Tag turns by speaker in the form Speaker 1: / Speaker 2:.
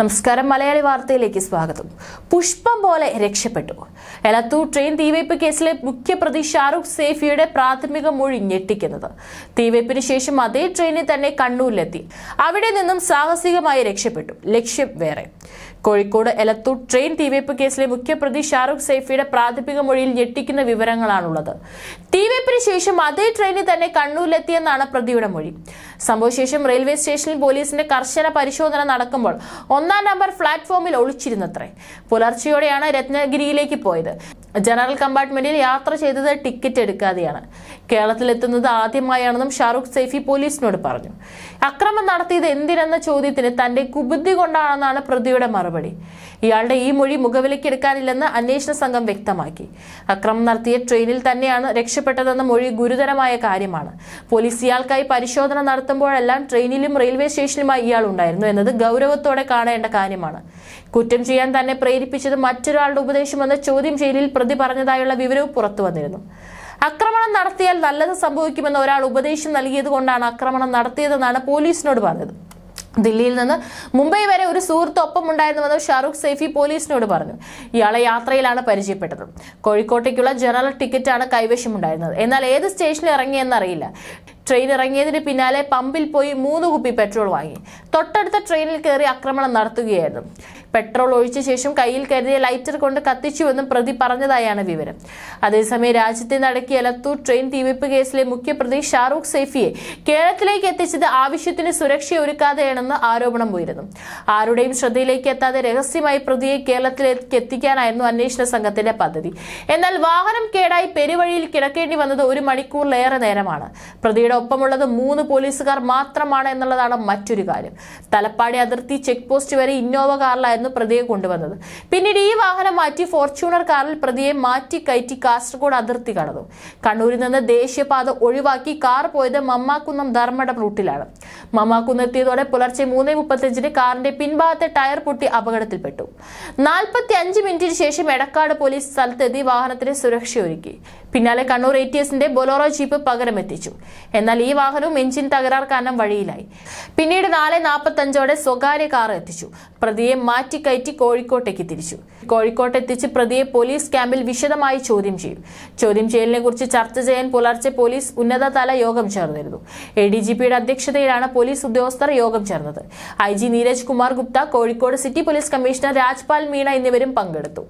Speaker 1: നമസ്കാരം മലയാളി വാർത്തയിലേക്ക് സ്വാഗതം പുഷ്പം പോലെ രക്ഷപ്പെട്ടു എലത്തൂർ ട്രെയിൻ തീവയ്പ് കേസിലെ മുഖ്യപ്രതി ഷാറൂഖ് സേഫിയുടെ പ്രാഥമിക മൊഴി ഞെട്ടിക്കുന്നത് തീവയ്പിന് ശേഷം അതേ ട്രെയിനിൽ തന്നെ കണ്ണൂരിലെത്തി അവിടെ നിന്നും സാഹസികമായി രക്ഷപ്പെട്ടു ലക്ഷ്യം വേറെ കോഴിക്കോട് എലത്തൂർ ട്രെയിൻ തീവയ്പ് കേസിലെ മുഖ്യപ്രതി ഷാറുഖ് സൈഫിയുടെ പ്രാഥമിക മൊഴിയിൽ ഞെട്ടിക്കുന്ന വിവരങ്ങളാണുള്ളത് തീവയ്പിന് ശേഷം അതേ ട്രെയിനിൽ തന്നെ കണ്ണൂരിലെത്തിയെന്നാണ് പ്രതിയുടെ മൊഴി സംഭവശേഷം റെയിൽവേ സ്റ്റേഷനിൽ പോലീസിന്റെ കർശന പരിശോധന നടക്കുമ്പോൾ ഒന്നാം നമ്പർ പ്ലാറ്റ്ഫോമിൽ ഒളിച്ചിരുന്നത്രേ പുലർച്ചെയോടെയാണ് രത്നഗിരിയിലേക്ക് പോയത് ജനറൽ കമ്പാർട്ട്മെന്റിൽ യാത്ര ചെയ്തത് ടിക്കറ്റ് എടുക്കാതെയാണ് കേരളത്തിലെത്തുന്നത് ആദ്യമായാണെന്നും ഷാറൂഖ് സൈഫി പോലീസിനോട് പറഞ്ഞു അക്രമം നടത്തിയത് എന്തിനെന്ന ചോദ്യത്തിന് തന്റെ കുബുദ്ധി കൊണ്ടാണെന്നാണ് പ്രതിയുടെ മറുപടി ഇയാളുടെ ഈ മൊഴി മുഖവിലക്കെടുക്കാനില്ലെന്ന് അന്വേഷണ സംഘം വ്യക്തമാക്കി അക്രമം നടത്തിയ ട്രെയിനിൽ തന്നെയാണ് രക്ഷപ്പെട്ടതെന്ന മൊഴി ഗുരുതരമായ കാര്യമാണ് പോലീസ് ഇയാൾക്കായി പരിശോധന നടത്തുമ്പോഴെല്ലാം ട്രെയിനിലും റെയിൽവേ സ്റ്റേഷനിലുമായി ഇയാൾ ഉണ്ടായിരുന്നു എന്നത് ഗൗരവത്തോടെ കാണേണ്ട കാര്യമാണ് കുറ്റം ചെയ്യാൻ തന്നെ പ്രേരിപ്പിച്ചത് മറ്റൊരാളുടെ ഉപദേശമെന്ന് ചോദ്യം ചെയ്യലിൽ പ്രതി പറഞ്ഞതായുള്ള വിവരവും പുറത്തു വന്നിരുന്നു ആക്രമണം നടത്തിയാൽ നല്ലത് സംഭവിക്കുമെന്ന് ഒരാൾ ഉപദേശം നൽകിയത് കൊണ്ടാണ് ആക്രമണം നടത്തിയതെന്നാണ് പോലീസിനോട് പറഞ്ഞത് ദില്ലിയിൽ നിന്ന് മുംബൈ വരെ ഒരു സുഹൃത്ത് ഉണ്ടായിരുന്നുവെന്ന് ഷാറൂഖ് സൈഫി പോലീസിനോട് പറഞ്ഞു ഇയാളെ യാത്രയിലാണ് പരിചയപ്പെട്ടത് കോഴിക്കോട്ടേക്കുള്ള ജനറൽ ടിക്കറ്റാണ് കൈവശമുണ്ടായിരുന്നത് എന്നാൽ ഏത് സ്റ്റേഷനിൽ ഇറങ്ങിയെന്നറിയില്ല ട്രെയിൻ ഇറങ്ങിയതിന് പിന്നാലെ പമ്പിൽ പോയി മൂന്ന് കുപ്പി പെട്രോൾ വാങ്ങി തൊട്ടടുത്ത ട്രെയിനിൽ കയറി ആക്രമണം നടത്തുകയായിരുന്നു പെട്രോൾ ഒഴിച്ച ശേഷം കയ്യിൽ കരുതിയ ലൈറ്റർ കൊണ്ട് കത്തിച്ചുവെന്നും പ്രതി പറഞ്ഞതായാണ് വിവരം അതേസമയം രാജ്യത്തെ നടക്കിയ അലത്തൂർ ട്രെയിൻ തീവെപ്പ് കേസിലെ മുഖ്യപ്രതി ഷാറൂഖ് സെയ്ഫിയെ കേരളത്തിലേക്ക് എത്തിച്ചത് ആവശ്യത്തിന് സുരക്ഷ ഒരുക്കാതെയാണെന്ന് ആരോപണം ഉയരുന്നു ആരുടെയും ശ്രദ്ധയിലേക്ക് എത്താതെ രഹസ്യമായി പ്രതിയെ കേരളത്തിലേക്ക് എത്തിക്കാനായിരുന്നു അന്വേഷണ സംഘത്തിന്റെ പദ്ധതി എന്നാൽ വാഹനം കേടായി പെരുവഴിയിൽ കിടക്കേണ്ടി വന്നത് ഒരു മണിക്കൂറിലേറെ നേരമാണ് പ്രതിയുടെ ഒപ്പമുള്ളത് മൂന്ന് പോലീസുകാർ മാത്രമാണ് എന്നുള്ളതാണ് മറ്റൊരു കാര്യം തലപ്പാടി അതിർത്തി ചെക്ക് പോസ്റ്റ് വരെ ഇന്നോവ കാറിലായിരുന്നു എന്ന് പ്രതിയെ കൊണ്ടുവന്നത് പിന്നീട് ഈ വാഹനം മാറ്റി ഫോർച്യൂണർ കാറിൽ പ്രതിയെ മാറ്റി കയറ്റി കാസർഗോഡ് അതിർത്തി കടന്നു കണ്ണൂരിൽ നിന്ന് ദേശീയപാത ഒഴിവാക്കി കാർ പോയത് മമ്മാക്കുന്നം ധർമ്മടം റൂട്ടിലാണ് മമാക്കുന്നെത്തിയതോടെ പുലർച്ചെ മൂന്ന് മുപ്പത്തിയഞ്ചിന് കാറിന്റെ പിൻഭാഗത്തെ ടയർ പൊട്ടി അപകടത്തിൽപ്പെട്ടു നാൽപ്പത്തി അഞ്ച് മിനിറ്റിന് ശേഷം എടക്കാട് പോലീസ് സ്ഥലത്തെത്തി വാഹനത്തിന് സുരക്ഷയൊരുക്കി പിന്നാലെ കണ്ണൂർ എ ടി എസിന്റെ ബൊലോറോ ജീപ്പ് പകരമെത്തിച്ചു എന്നാൽ ഈ വാഹനവും എഞ്ചിൻ തകരാർ കാരണം വഴിയിലായി പിന്നീട് നാല് നാൽപ്പത്തഞ്ചോടെ സ്വകാര്യ കാർ എത്തിച്ചു പ്രതിയെ മാറ്റിക്കയറ്റി കോഴിക്കോട്ടേക്ക് തിരിച്ചു കോഴിക്കോട്ട് എത്തിച്ച് പ്രതിയെ പോലീസ് ക്യാമ്പിൽ വിശദമായി ചോദ്യം ചെയ്യും ചോദ്യം ചെയ്യലിനെ കുറിച്ച് ചർച്ച ചെയ്യാൻ പുലർച്ചെ പോലീസ് ഉന്നതതല യോഗം ചേർന്നിരുന്നു എ ഡി ജി പിയുടെ അധ്യക്ഷതയിലാണ് പോലീസ് ഉദ്യോഗസ്ഥർ യോഗം ചേർന്നത് I G Neeraj Kumar Gupta Kozhikode city police commissioner Rajpal Meena എന്നിവരും പങ്കെടുത്തു